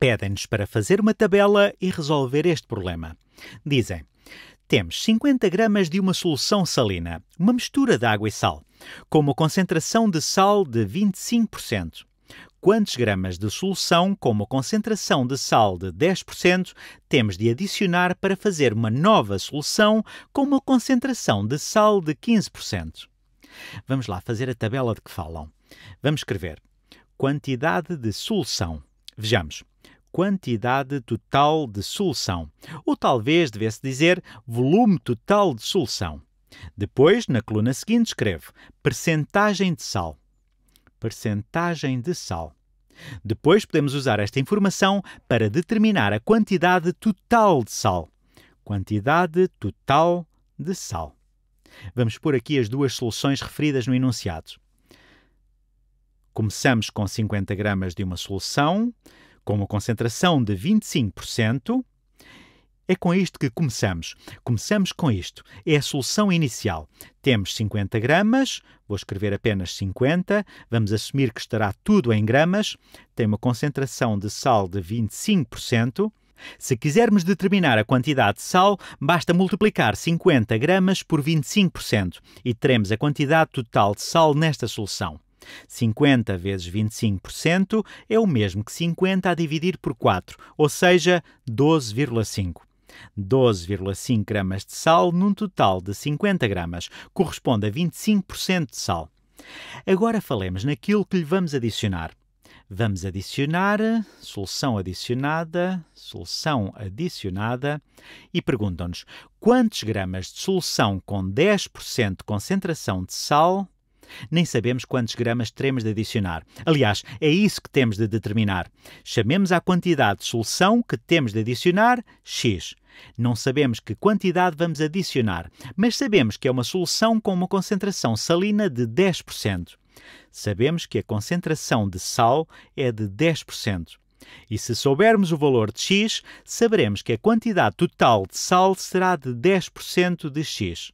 Pedem-nos para fazer uma tabela e resolver este problema. Dizem: temos 50 gramas de uma solução salina, uma mistura de água e sal, com uma concentração de sal de 25%. Quantos gramas de solução com uma concentração de sal de 10% temos de adicionar para fazer uma nova solução com uma concentração de sal de 15%? Vamos lá fazer a tabela de que falam. Vamos escrever quantidade de solução. Vejamos quantidade total de solução, ou talvez devesse dizer volume total de solução. Depois, na coluna seguinte, escrevo percentagem de sal. Percentagem de sal. Depois podemos usar esta informação para determinar a quantidade total de sal. Quantidade total de sal. Vamos pôr aqui as duas soluções referidas no enunciado. Começamos com 50 gramas de uma solução, com uma concentração de 25%. É com isto que começamos. Começamos com isto. É a solução inicial. Temos 50 gramas, vou escrever apenas 50, vamos assumir que estará tudo em gramas. Tem uma concentração de sal de 25%. Se quisermos determinar a quantidade de sal, basta multiplicar 50 gramas por 25% e teremos a quantidade total de sal nesta solução. 50 vezes 25% é o mesmo que 50 a dividir por 4, ou seja, 12,5. 12,5 gramas de sal num total de 50 gramas corresponde a 25% de sal. Agora falemos naquilo que lhe vamos adicionar. Vamos adicionar, solução adicionada, solução adicionada e perguntam-nos quantos gramas de solução com 10% de concentração de sal nem sabemos quantos gramas teremos de adicionar. Aliás, é isso que temos de determinar. Chamemos à quantidade de solução que temos de adicionar X. Não sabemos que quantidade vamos adicionar, mas sabemos que é uma solução com uma concentração salina de 10%. Sabemos que a concentração de sal é de 10%. E se soubermos o valor de x, saberemos que a quantidade total de sal será de 10% de x.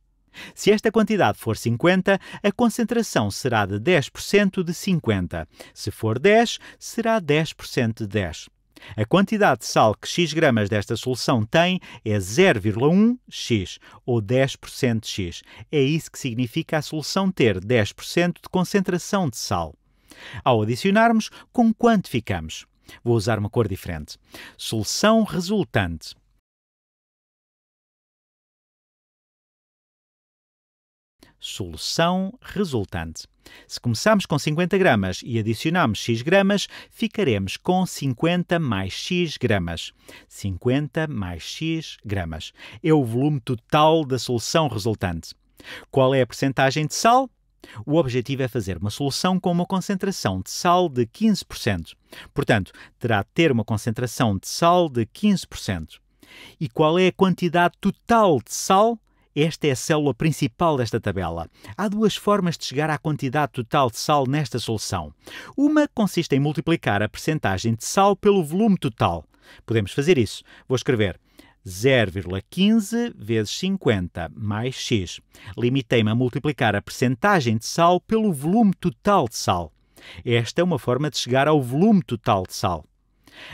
Se esta quantidade for 50, a concentração será de 10% de 50. Se for 10, será 10% de 10. A quantidade de sal que x gramas desta solução tem é 0,1x, ou 10% de x. É isso que significa a solução ter 10% de concentração de sal. Ao adicionarmos, com quanto ficamos? Vou usar uma cor diferente. Solução resultante. solução resultante. Se começarmos com 50 gramas e adicionarmos x gramas, ficaremos com 50 mais x gramas. 50 mais x gramas é o volume total da solução resultante. Qual é a percentagem de sal? O objetivo é fazer uma solução com uma concentração de sal de 15%. Portanto, terá de ter uma concentração de sal de 15%. E qual é a quantidade total de sal? Esta é a célula principal desta tabela. Há duas formas de chegar à quantidade total de sal nesta solução. Uma consiste em multiplicar a percentagem de sal pelo volume total. Podemos fazer isso. Vou escrever 0,15 vezes 50 mais x. Limitei-me a multiplicar a percentagem de sal pelo volume total de sal. Esta é uma forma de chegar ao volume total de sal.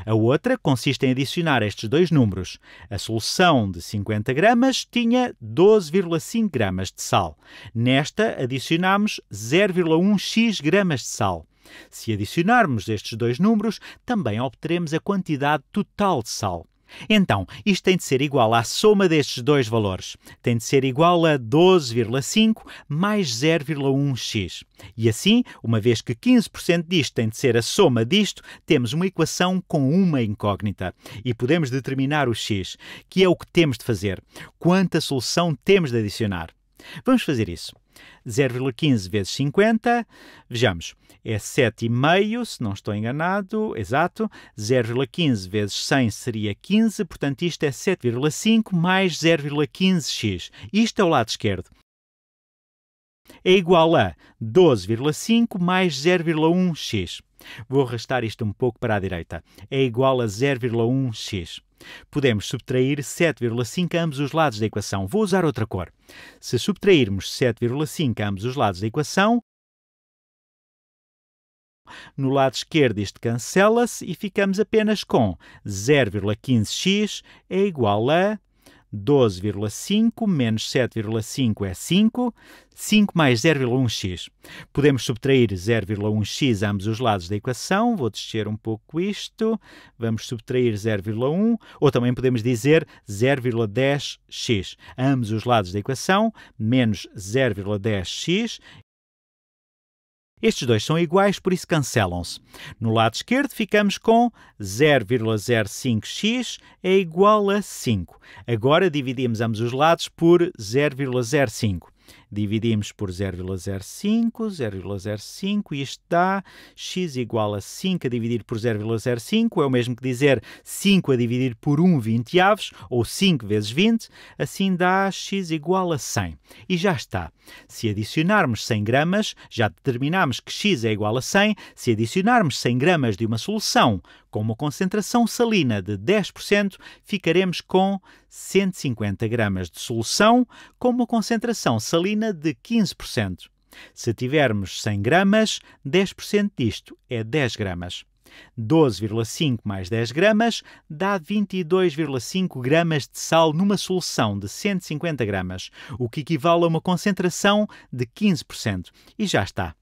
A outra consiste em adicionar estes dois números. A solução de 50 gramas tinha 12,5 gramas de sal. Nesta, adicionamos 0,1x gramas de sal. Se adicionarmos estes dois números, também obteremos a quantidade total de sal. Então, isto tem de ser igual à soma destes dois valores. Tem de ser igual a 12,5 mais 0,1x. E assim, uma vez que 15% disto tem de ser a soma disto, temos uma equação com uma incógnita. E podemos determinar o x, que é o que temos de fazer. Quanta solução temos de adicionar? Vamos fazer isso. 0,15 vezes 50, vejamos, é 7,5, se não estou enganado, exato. 0,15 vezes 100 seria 15, portanto isto é 7,5 mais 0,15x. Isto é o lado esquerdo. É igual a 12,5 mais 0,1x. Vou arrastar isto um pouco para a direita. É igual a 0,1x. Podemos subtrair 7,5 a ambos os lados da equação. Vou usar outra cor. Se subtrairmos 7,5 a ambos os lados da equação, no lado esquerdo isto cancela-se e ficamos apenas com 0,15x é igual a 12,5 menos 7,5 é 5, 5 mais 0,1x. Podemos subtrair 0,1x a ambos os lados da equação, vou descer um pouco isto, vamos subtrair 0,1, ou também podemos dizer 0,10x. A ambos os lados da equação, menos 0,10x estes dois são iguais, por isso cancelam-se. No lado esquerdo ficamos com 0,05x é igual a 5. Agora dividimos ambos os lados por 0,05. Dividimos por 0,05, 0,05 e isto dá x igual a 5 a dividir por 0,05, é o mesmo que dizer 5 a dividir por 1 20 avos, ou 5 vezes 20, assim dá x igual a 100. E já está. Se adicionarmos 100 gramas, já determinamos que x é igual a 100. Se adicionarmos 100 gramas de uma solução com uma concentração salina de 10%, ficaremos com 150 gramas de solução com uma concentração salina alcalina de 15%. Se tivermos 100 gramas, 10% disto é 10 gramas. 12,5 mais 10 gramas dá 22,5 gramas de sal numa solução de 150 gramas, o que equivale a uma concentração de 15%. E já está.